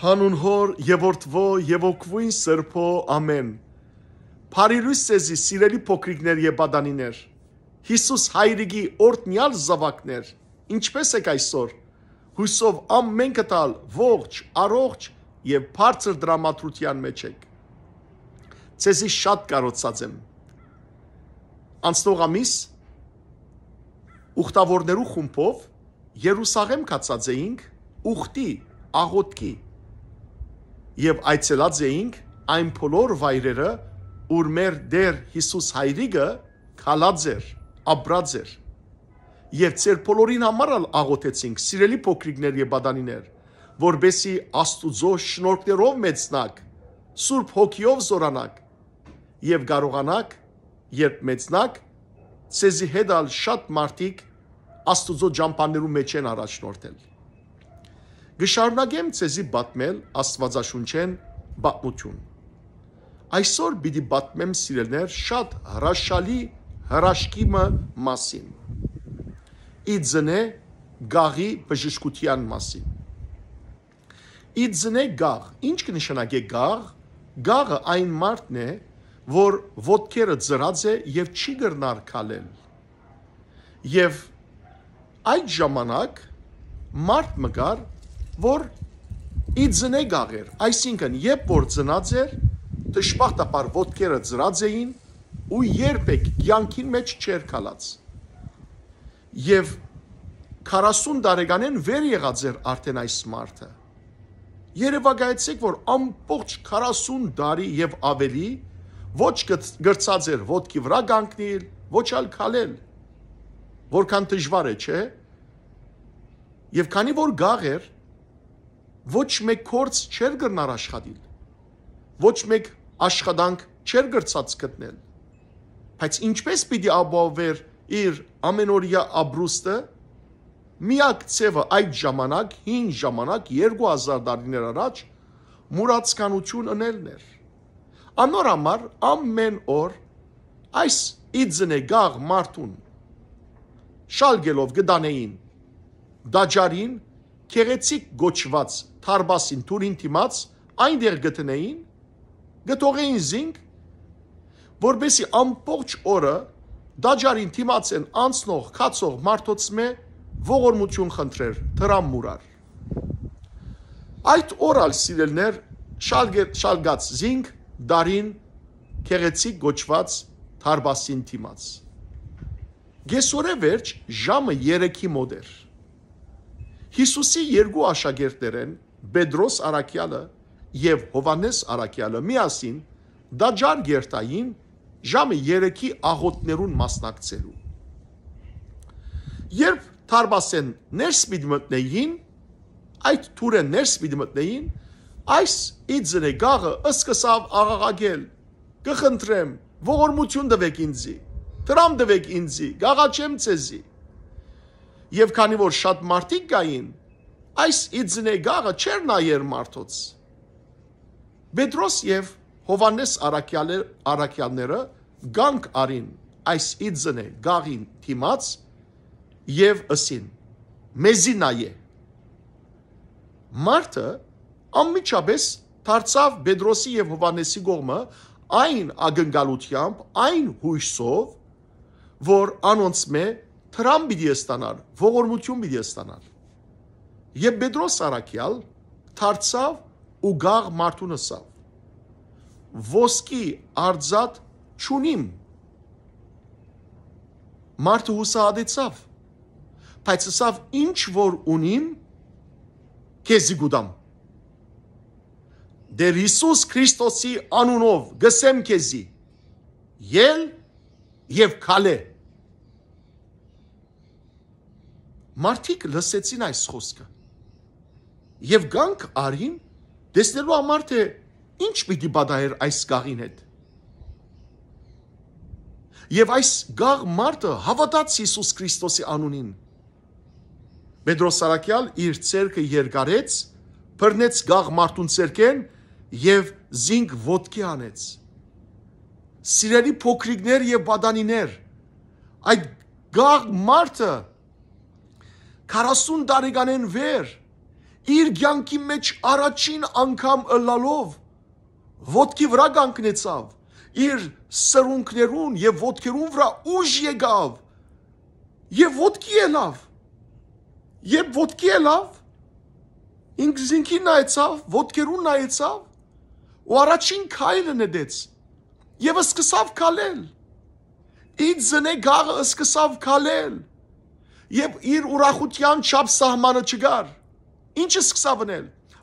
հանուն հոր եւ որդվո եւ օկվույն սրբո ամեն Փարիլուս ցեզի սիրելի փոքրիկներ եւ բադանիներ Հիսուս հայրիկի օրտնյալ զավակներ ինչպես եք այսօր հույսով ամեն կտալ ողջ առողջ եւ բարձր դրամատրության մեջ եք Ցեզի շատ կարոցած եմ Անցնող ամիս ուխտավորներու խումբով Երուսաղեմ կացած էինք ուխտի աղոտքի եւ այցելած էինք այն բոլոր վայրերը, ուր մեր Տեր Հիսուս հայրիկը քալած էր, ապրած էր։ Եվ ծեր բոլորին համար աղոթեցինք, սիրելի փոքրիկներ եւ բադանիներ, որբեսի Աստուծո շնորհներով մեծնակ, Սուրբ Հոգիով զորանակ եւ կարողանակ, երբ մեծնակ, ցեզի հետ ալ շատ մարդիկ Աստուծո ճամփաներու մեջ են առաջնորդել։ Գշարունակեմ ցեզի պատմել Աստվածաշունչեն պատմություն։ Այսօր պիտի պատմեմ սիրելներ շատ հրաշալի հրաշքի մասին։ Իձնե գաղի բժշկության մասին։ Իձնե գաղ, ինչ կնշանակե գաղ։ Գաղը այն մարդն է, որ ոդքերը ծրած է եւ չի գրնար քալել։ Եվ այդ ժամանակ մարդ մգար որ ի ձնե գաղեր, այսինքն երբ որ ձնած էր, դժբախտաբար ոդկերը ծրած էին ու երբեք կյանքին մեջ չեր կալած։ Եվ 40 տարեկանեն վեր եղած էր արդեն այս մարդը։ Երևակայեցեք, որ ամբողջ 40 տարի եւ ավելի ոչ գրծած էր ոդկի վրա կանգնել, ոչ այլ քալել։ Որքան դժվար է, չէ՞։ Եվ քանի որ գաղ էր, ոչ մեկ կորց չեր գրնար աշխատիլ, ոչ մեկ աշխատանք չեր գրծած գտնել, բայց ինչպես պիտի ապավեր իր ամենօրյա աբրուստը, միակ ծևը այդ ժամանակ, հին ժամանակ 2000 տարիներ առաջ մուրացկանություն ընելն էր։ Անոր համար ամեն օր այս իծնե գաղ մարդուն շալգելով գտանեին դաջարին քերեցիկ գոչված Թարբասին Թուրին դիմաց այնտեղ գտնեին գտողեին զինք որբեսի ամբողջ օրը դաջարին դիմաց են անցնող քացող մարդոցմե ողորմություն խնդրեր թրամուրար այդ օրալ սիրելներ շալգետ շալգած զինք դարին քերեցիկ գոչված Թարբասին դիմաց Գեսորե վերջ ժամը 3-ի մոտ էր Հիսուսի երկու աշակերտներեն Պետրոս Արաքյալը եւ Հովանես Արաքյալը միասին դաջար գերտային ժամը 3-ի աղոտներուն մասնակցելու։ Երբ Թարբասեն ներս պիտ մտնեին, այդ թուրը ներս պիտ մտնեին, այս իծրե գաղը սկսավ աղաղակել. Կխնդրեմ, ողորմություն տվեք ինձի։ Տրամ տվեք ինձի, գաղաչեմ ցեզի։ Եվ քանի որ շատ մարդիկ գային, այս իծնեգաղը չեր նայեր մարդոց։ Պետրոս եւ Հովանես Արաքյալը Արաքյանները գանք արին այս իծնե գաղին թիմած եւ ըսին մեզինայե Մարտը անմիջապես դարձավ Պետրոսի եւ Հովանեսի գողմը այն ագնկալությամբ, այն հույսով, որ անոնց մե Թրամ պիտի ստանար, ողորմություն պիտի ստանար։ Եվ Պետրոս Սարակյալ դարձավ ու գաղ մարդու նսավ։ Ոսկի արձած ճունիմ։ Մարդը հուսահատեցավ։ Բայց ասավ ինչ որ ունիմ քեզի գուտամ։ Դեր Հիսուս Քրիստոսի անունով գսեմ քեզի։ Ել եւ քալե Մարդիկ լսեցին այս խոսքը։ Եվ գանք արին տեսնելու համար թե ինչ պիտի բադայեր այս գաղին հետ։ Եվ այս գաղ մարդը հավատաց Հիսուս Քրիստոսի անունին։ Պետրոս Սարակյալ իր ցերկը երկարեց, բռնեց գաղ մարդուն ցերկեն եւ զինք ոտքի անեց։ Սիրելի փոքրիկներ եւ բադանիներ, այդ գաղ մարդը 40 տարեկանեն վեր իր ցանկի մեջ առաջին անգամ ըլլալով ոդկի վրա կանգնեցավ իր սրունքներուն եւ ոդկերուն վրա ուժ եկավ եւ ոդկի ելավ եւ ոդկի ելավ ինքզինքի նայեցավ ոդկերուն նայեցավ ու առաջին քայլը նետեց եւ սկսավ քալել իդ զնե գաղը սկսավ քալել եւ իր ուրախության չափ սահմանը չգար։ Ինչը սկսա վնել։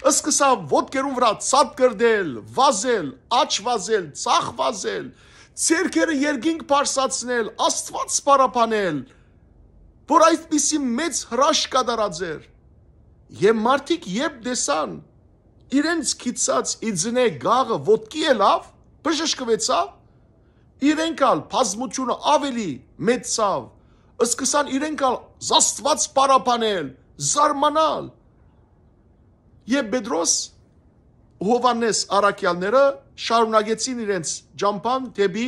Սկսա ոդկերուն վրա ցած գրդել, վազել, աչ վազել, ցախ վազել, ցերկերը երկինք բարձացնել, աստված սպարապանել, որ այսպիսի մեծ հրաշք կդարած էր։ Եմ մարդիկ երբ դեսան իրենց քիծած իծնե գաղը ոդկի ելավ, բժշկվեցավ, իրենք ալ բազմությունը ավելի մեծավ, սկսան իրենք ալ զաստված պարապանել, զարմանալ։ Եվ Պետրոս Հովանես Արաքյալները շարունակեցին իրենց ջամփան դեպի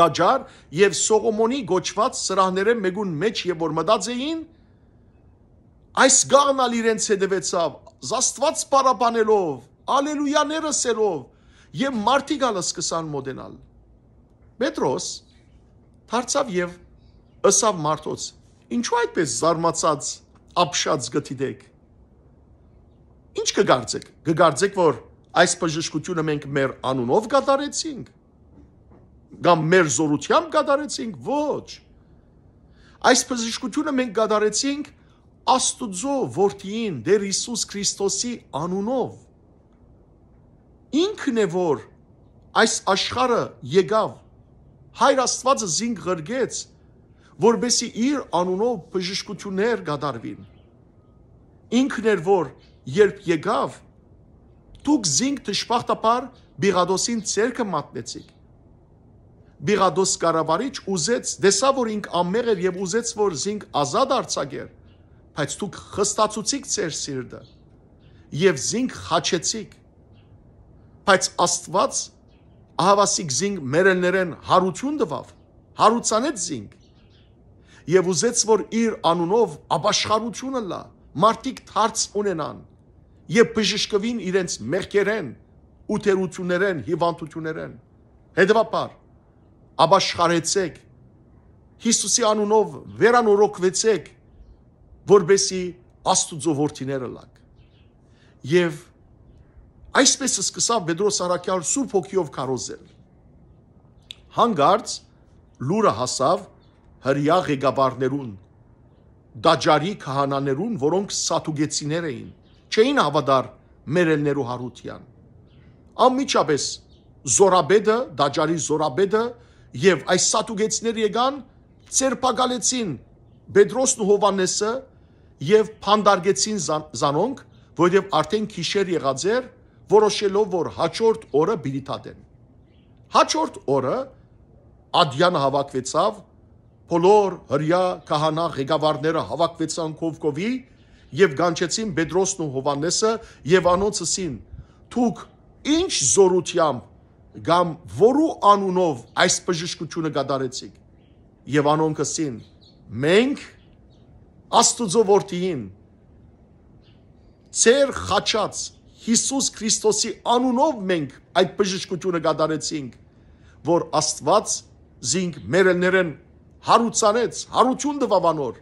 դաջար եւ Սողոմոնի գոչված սրահները մեգուն մեջ եւ որ մտած էին այս գաղնալ իրենց հետևեցավ զաստված պարապանելով ալելույաները սերով եւ մարդիկ ալը սկսան մոդենալ Պետրոս դարձավ եւ ըսավ մարդոց Ինչու այդպես զարմացած, ապշած գտիդեք։ Ինչ կգարձեք։ Կգարձեք, որ այս բժշկությունը մենք մեր անունով կատարեցինք կամ մեր զորությամբ կատարեցինք, ոչ։ Այս բժշկությունը մենք կատարեցինք Աստուծո որդին Տեր Հիսուս Քրիստոսի անունով։ Ինքն է որ այս աշխարը եկավ հայր Աստվածը զինք ղրգեց որբեսի իր անունով բժշկություններ գադարվին։ Ինքն էր որ երբ եկավ դուք զինք դժբախտապար Բիգադոսին ցերկը մատնեցիք։ Բիգադոս կառավարիչ ուզեց դեսա որ ինք ամեղ էր եւ ուզեց որ զինք ազատ արցագեր, բայց դուք խստացուցիկ ծեր սիրտը եւ զինք խաչեցիք։ Բայց Աստված ահավասիկ զինք մերելներեն հարություն տվավ, հարուցանեց զինք եւ ուզեց որ իր անունով ապաշխարությունը լա մարդիկ թարց ունենան եւ բժշկվին իրենց մեղքերեն ու թերություններեն հիվանդություններեն հետեւաբար ապաշխարեցեք Հիսուսի անունով վերանորոգվեցեք որբեսի աստուծո որդիները լակ եւ այսպես սկսավ Պետրոս Արաքյան Սուրբ Հոգիով քարոզել հանգարց լուրը հասավ հրյա ղեկավարներուն, դաջարի քահանաներուն, որոնք սատուգեցիներ էին, չէին հավատար մերելներու հարության։ Անմիջապես Զորաբեդը, դաջարի Զորաբեդը եւ այս սատուգեցիները եկան ծերպակալեցին Պետրոսն ու Հովանեսը եւ փանդարգեցին զանոնք, որովհետեւ արդեն քիշեր եղած էր, որոշելով որ հաջորդ օրը բիլիտատեն։ Հաջորդ օրը Ադյան հավաքվեցավ Բոլոր հрья քահանա ղեկավարները հավաքվեցան Կովկովի եւ գանչեցին Պետրոսն ու Հովանեսը եւ անոնցսին. Թուք ինչ զորությամբ կամ որու անունով այս բժշկությունը կատարեցիք։ Եվ անոնքսին. Մենք Աստուծո որդին ծեր խաչած Հիսուս Քրիստոսի անունով մենք այդ բժշկությունը կատարեցինք, որ Աստված զինք մերելներեն հարուցանեց, հարություն դվավանոր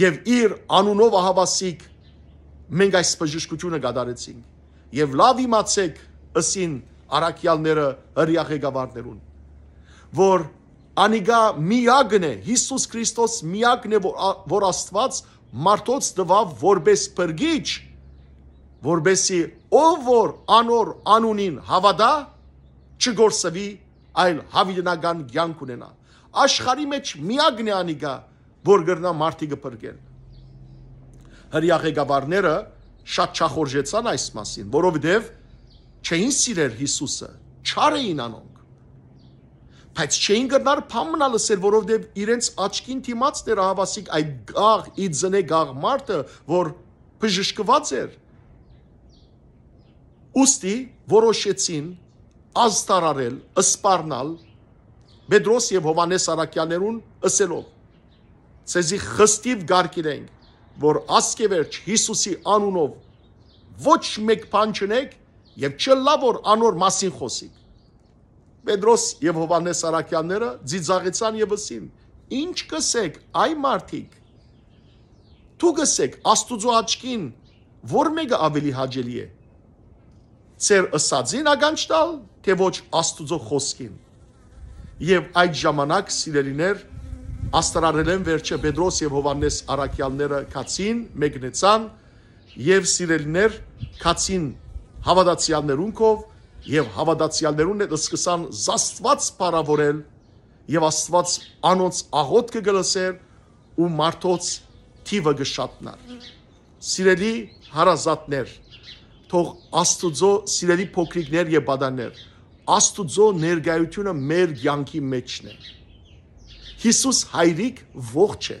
եւ իր անունով ահավասիկ մենք այս բժշկությունը գդարեցինք եւ լավ իմացեք ըսին արաքյալները հрья ղեկավարներուն որ անիգա միակն է Հիսուս Քրիստոս միակն է որ Աստված մարդոց տվավ որպես բրգիչ որբեսի ով որ անոր անունին հավատա չգործվի այլ հավիդնական կյանք ունենա աշխարի մեջ միակն է անիգա, որ գրնա մարդիկը բրգեն։ Հրյա ղեկավարները շատ չախորժեցան այս մասին, որովհետև չէին սիրել Հիսուսը, չար էին անոնք։ Բայց չէին գրնար փամնա լսել, որովհետև իրենց աչքին դիմաց դեր հավասիկ այդ գաղ, ի ձնե գաղ մարդը, որ բժշկված էր։ Ոստի որոշեցին ազդարարել, սպառնալ Պետրոս եւ Հովանես Արաքյաներուն ըսելով. Ցեզի խստիվ գարկիրենք, որ ասկևերջ Հիսուսի անունով ոչ մեկ բան չնեք եւ չլավոր անոր մասին խոսիկ։ Պետրոս եւ Հովանես Արաքյանները ծիծաղեցան եւ ասին. Ինչ կսեք, այ մարդիկ։ Դու կսեք Աստուծո աչքին որ մեկը ավելի հաջելի է։ Ձեր ըսածին ագանջ տալ, թե ոչ Աստուծո խոսքին եւ այդ ժամանակ սիրելիներ աստարարել են վերջը Պետրոս եւ Հովանես Արաքյալները քացին մեկնեցան եւ սիրելիներ քացին հավատացյալներունքով եւ հավատացյալներուն հետ սկսան զաստված պարավորել եւ աստված անոնց աղոտ կգլսեր ու մարդոց թիվը գշատնար սիրելի հարազատներ թող աստուծո սիրելի փոքրիկներ եւ բադաներ Աստուծո ներգայությունը մեր յանքի մեջն է։ Հիսուս հայրիկ ողջ է,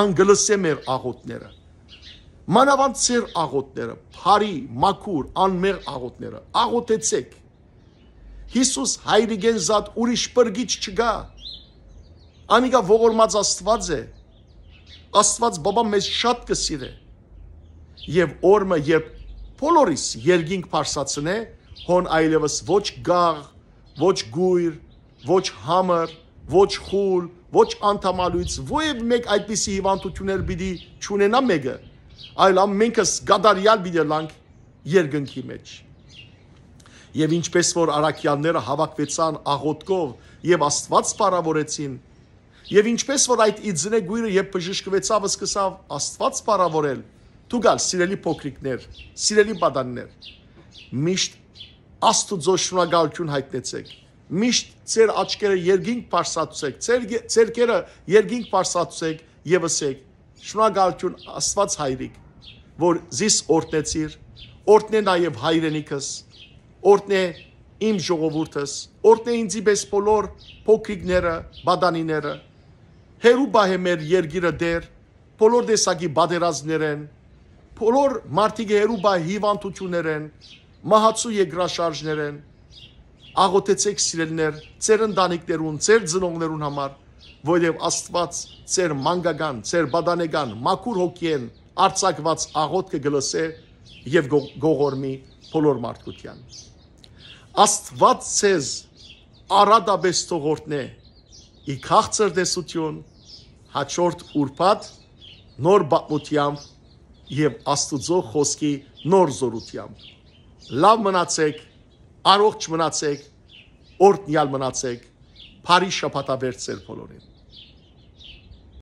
անգլսե մեր աղոտները։ Մանավանդ ծեր աղոտները, բարի, մաքուր, անմեղ աղոտները, աղոտեցեք։ Հիսուս հայրիկեն զատ ուրիշ պրգիչ չգա։ Անիկա ողորմած Աստված է։ Աստված Բաբա մեզ շատ կսիրե։ Եվ օրը, երբ բոլորիս երկինք փարսացնե, հոն այլևս ոչ գաղ, ոչ գույր, ոչ համր, ոչ խուլ, ոչ անտամալույց, ոև մեկ այդպիսի հիվանդություններ պիտի չունենա մեկը, այլ ամենքս գադարյալ պիտի լանք երկնքի մեջ։ Եվ ինչպես որ առաքյալները հավաքվեցան աղոտկով եւ Աստված սպառավորեցին, եւ ինչպես որ այդ իծնե գույրը եւ բժշկվեցավ սկսավ Աստված սպառավորել, դուք ալ սիրելի փոքրիկներ, սիրելի բադաններ, միշտ Աստուծո շնորհակալություն հայտնեցեք։ Միշտ ձեր աչքերը երկինք բարձրացուցեք, ձեր ձերքերը երկինք բարձրացուցեք եւ ասեք. Շնորհակալություն Աստված հայրիկ, որ զիս օրտնեցիր, օրտնե նաեւ հայրենիքս, օրտնե իմ ժողովուրդս, օրտնե ինձի պես բոլոր փոքրիկները, բադանիները, հերու բահե մեր երգիրը դեր, բոլոր դեսակի բادرազներ են, բոլոր մարդիկ հերու բահ հիվանդություններ են, մահացու եգրաշարժներ են, աղոթեցեք սիրելներ, ծեր ընտանիքներուն, ծեր ծնողներուն համար, որև աստված ծեր մանգական, ծեր բադանեգան, մակուր հոգիեն արցակված աղոտքը գլսե և գողորմի բոլոր մարդկության։ Աստված ցեզ արադաբես թողորդն է ի քաղցր դեսություն հաջորդ ուրբաթ նոր բապմությամբ եւ աստուծո խոսքի նոր զորությամբ լավ մնացեք, առողջ մնացեք, օրտնյալ մնացեք, բարի շփատաբերձ ձեր բոլորին։